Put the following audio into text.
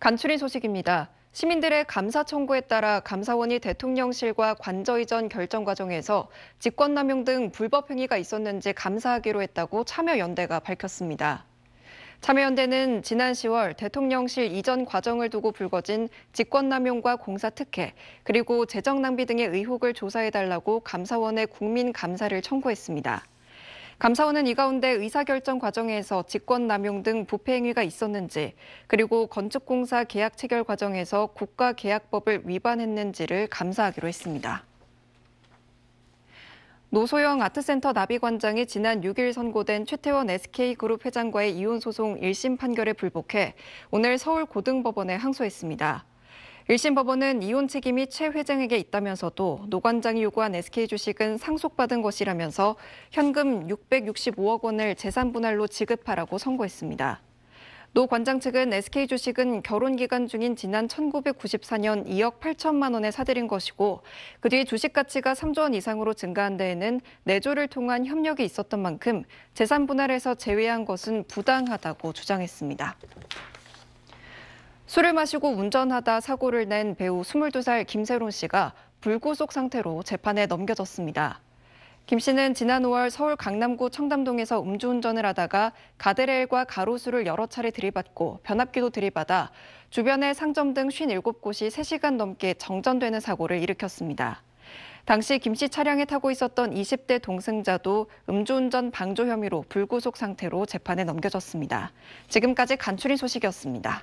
간추린 소식입니다. 시민들의 감사 청구에 따라 감사원이 대통령실과 관저 이전 결정 과정에서 직권남용 등 불법 행위가 있었는지 감사하기로 했다고 참여연대가 밝혔습니다. 참여연대는 지난 10월 대통령실 이전 과정을 두고 불거진 직권남용과 공사 특혜, 그리고 재정 낭비 등의 의혹을 조사해달라고 감사원에 국민 감사를 청구했습니다. 감사원은 이 가운데 의사결정 과정에서 직권남용 등 부패행위가 있었는지, 그리고 건축공사 계약 체결 과정에서 국가계약법을 위반했는지를 감사하기로 했습니다. 노소영 아트센터 나비관장이 지난 6일 선고된 최태원 SK그룹 회장과의 이혼 소송 1심 판결에 불복해 오늘 서울 고등법원에 항소했습니다. 1심 법원은 이혼 책임이 최 회장에게 있다면서도 노관장이 요구한 SK 주식은 상속받은 것이라면서 현금 665억 원을 재산 분할로 지급하라고 선고했습니다. 노 관장 측은 SK 주식은 결혼 기간 중인 지난 1994년 2억 8천만 원에 사들인 것이고 그 뒤 주식 가치가 3조 원 이상으로 증가한 데에는 내조를 통한 협력이 있었던 만큼 재산 분할에서 제외한 것은 부당하다고 주장했습니다. 술을 마시고 운전하다 사고를 낸 배우 22살 김세론 씨가 불구속 상태로 재판에 넘겨졌습니다. 김 씨는 지난 5월 서울 강남구 청담동에서 음주운전을 하다가 가드레일과 가로수를 여러 차례 들이받고 변압기도 들이받아 주변의 상점 등 57곳이 3시간 넘게 정전되는 사고를 일으켰습니다. 당시 김 씨 차량에 타고 있었던 20대 동승자도 음주운전 방조 혐의로 불구속 상태로 재판에 넘겨졌습니다. 지금까지 간추린 소식이었습니다.